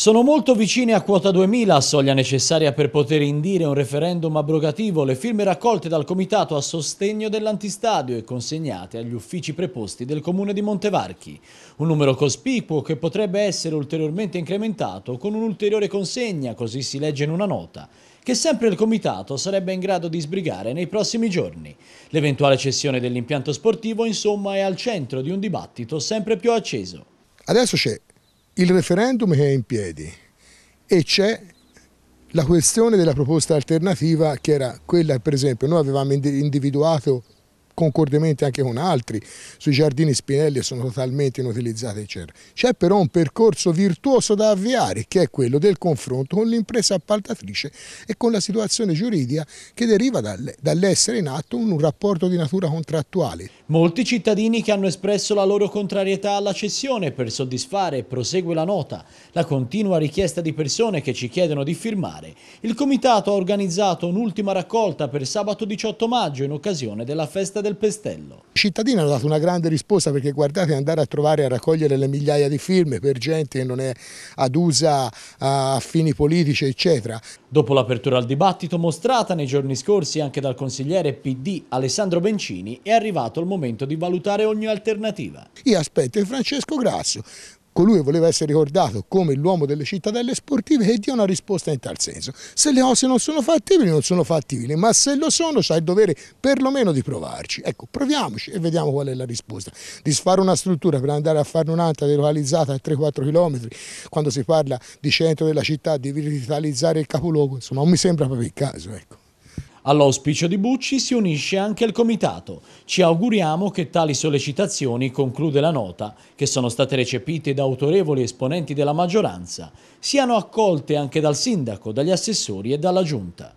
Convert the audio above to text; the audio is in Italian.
Sono molto vicine a quota 2000, soglia necessaria per poter indire un referendum abrogativo, le firme raccolte dal comitato a sostegno dell'antistadio e consegnate agli uffici preposti del comune di Montevarchi. Un numero cospicuo che potrebbe essere ulteriormente incrementato con un'ulteriore consegna, così si legge in una nota, che sempre il comitato sarebbe in grado di sbrigare nei prossimi giorni. L'eventuale cessione dell'impianto sportivo, insomma, è al centro di un dibattito sempre più acceso. Adesso c'è il referendum che è in piedi e c'è la questione della proposta alternativa che era quella per esempio noi avevamo individuato concordemente anche con altri, sui giardini Spinelli sono totalmente inutilizzati eccetera. C'è però un percorso virtuoso da avviare che è quello del confronto con l'impresa appaltatrice e con la situazione giuridica che deriva dall'essere in atto un rapporto di natura contrattuale. Molti cittadini che hanno espresso la loro contrarietà alla cessione per soddisfare, prosegue la nota, la continua richiesta di persone che ci chiedono di firmare, il Comitato ha organizzato un'ultima raccolta per sabato 18 maggio in occasione della festa del del Pestello. I ha dato una grande risposta perché guardate andare a trovare a raccogliere le migliaia di firme per gente che non è adusa a fini politici eccetera. Dopo l'apertura al dibattito mostrata nei giorni scorsi anche dal consigliere PD Alessandro Bencini è arrivato il momento di valutare ogni alternativa. Io aspetto Francesco Grasso, colui che voleva essere ricordato come l'uomo delle cittadelle sportive e dia una risposta in tal senso. Se le cose non sono fattibili, non sono fattibili, ma se lo sono c'è il dovere perlomeno di provarci. Ecco, proviamoci e vediamo qual è la risposta. Disfare una struttura per andare a farne un'altra delocalizzata a 3-4 km, quando si parla di centro della città, di rivitalizzare il capoluogo, insomma non mi sembra proprio il caso. Ecco. All'auspicio di Bucci si unisce anche il Comitato. Ci auguriamo che tali sollecitazioni, conclude la nota, che sono state recepite da autorevoli esponenti della maggioranza, siano accolte anche dal Sindaco, dagli assessori e dalla Giunta.